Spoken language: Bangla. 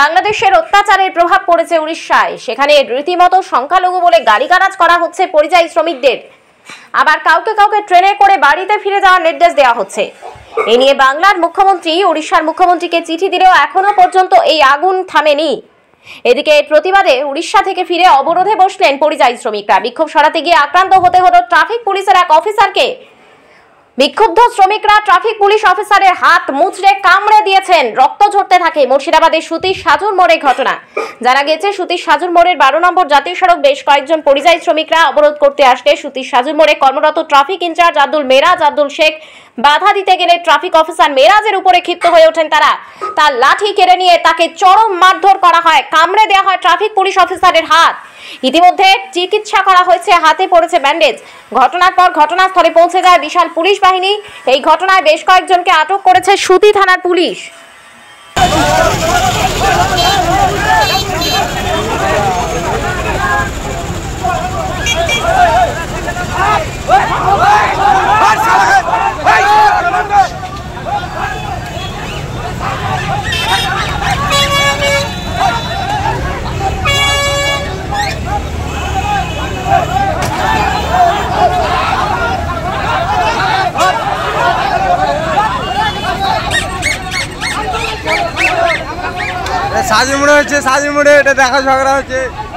বাংলাদেশের অত্যাচারের প্রভাব পড়েছে উড়িষ্যায় সেখানে রীতিমতো সংখ্যালঘু বলে গালিগালাজ করা হচ্ছে পরিযায়ী শ্রমিকদের আবার কাউকে কাউকে ট্রেনে করে বাড়িতে ফিরে যাওয়ার নির্দেশ দেওয়া হচ্ছে এ নিয়ে বাংলার মুখ্যমন্ত্রী উড়িষ্যার মুখ্যমন্ত্রীকে চিঠি দিলেও এখনো পর্যন্ত এই আগুন থামেনি এদিকে প্রতিবাদে উড়িষ্যা থেকে ফিরে অবরোধে বসলেন পরিযায়ী শ্রমিকরা বিক্ষোভ সরাতে গিয়ে আক্রান্ত হতে হলো ট্রাফিক পুলিশের এক অফিসারকে বিক্ষুব্ধ শ্রমিকরা ট্রাফিক পুলিশ অফিসারের হাত মুচড়ে কামড়ে দিয়েছেন রক্ত ঝরতে থাকে মুর্শিদাবাদের সুতির সাজুর মোড়ে ঘটনা জানা গেছে সুতির সাজুর মোড়ের বারো নম্বর জাতীয় সড়ক বেশ কয়েকজন পরিযায়ী শ্রমিকরা অবরোধ করতে আসলে সুতির সাজুর মোড়ে কর্মরত ট্রাফিক ইনচার্জ আব্দুল মেরাজ আব্দুল শেখ বাধা দিতে গেলে ট্রাফিক অফিসার মেরাজের উপরে ক্ষিপ্ত হয়ে ওঠেন তারা তার লাঠি কেড়ে নিয়ে তাকে চরম মারধর করা হয় কামড়ে দেওয়া হয় ট্রাফিক পুলিশ অফিসারের হাত ইতিমধ্যে চিকিৎসা করা হয়েছে হাতে পড়েছে ব্যান্ডেজ ঘটনার পর ঘটনাস্থলে পৌঁছে যায় বিশাল পুলিশ বাহিনী এই ঘটনায় বেশ কয়েকজনকে আটক করেছে সুতি থানার পুলিশ সাজির মোড়ে হচ্ছে সাজির মোড়ে এটা দেখা ঝগড়া হচ্ছে